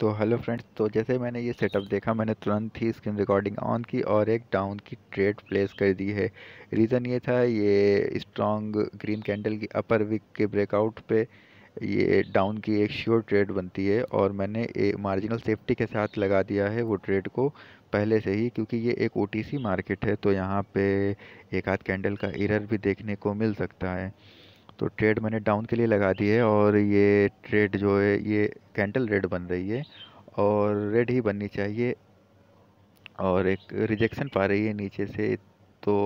तो hello friends तो जैसे मैंने ये सेटअप देखा मैंने तुरंत ही स्क्रीन रिकॉर्डिंग ऑन की और एक डाउन की ट्रेड प्लेस कर दी है रीज़न ये था ये स्ट्रॉन्ग ग्रीन कैंडल की अपर विक के ब्रेकआउट पे ये डाउन की एक श्योर ट्रेड बनती है और मैंने मार्जिनल सेफ्टी के साथ लगा दिया है वो ट्रेड को पहले से ही क्योंकि ये एक ओ मार्केट है तो यहाँ पर एक आध कैंडल का एरर भी देखने को मिल सकता है तो ट्रेड मैंने डाउन के लिए लगा दी है और ये ट्रेड जो है ये कैंडल रेड बन रही है और रेड ही बननी चाहिए और एक रिजेक्शन पा रही है नीचे से तो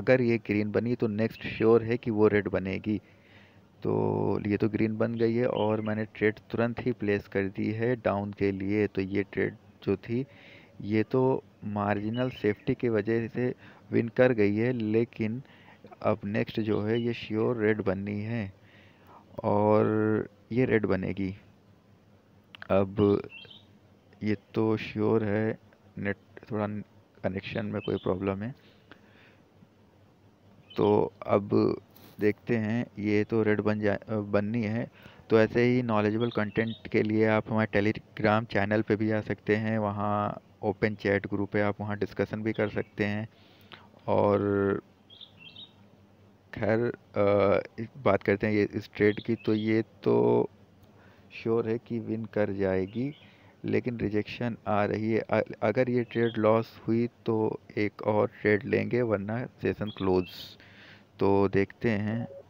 अगर ये ग्रीन बनी तो नेक्स्ट श्योर है कि वो रेड बनेगी तो ये तो ग्रीन बन गई है और मैंने ट्रेड तुरंत ही प्लेस कर दी है डाउन के लिए तो ये ट्रेड जो थी ये तो मार्जिनल सेफ्टी की वजह से विन कर गई है लेकिन अब नेक्स्ट जो है ये श्योर रेड बननी है और ये रेड बनेगी अब ये तो श्योर है नेट थोड़ा कनेक्शन में कोई प्रॉब्लम है तो अब देखते हैं ये तो रेड बन जा बननी है तो ऐसे ही नॉलेजेबल कंटेंट के लिए आप हमारे टेलीग्राम चैनल पे भी आ सकते हैं वहाँ ओपन चैट ग्रुप है आप वहाँ डिस्कशन भी कर सकते हैं और खैर बात करते हैं ये इस ट्रेड की तो ये तो श्योर है कि विन कर जाएगी लेकिन रिजेक्शन आ रही है अगर ये ट्रेड लॉस हुई तो एक और ट्रेड लेंगे वरना सेशन क्लोज तो देखते हैं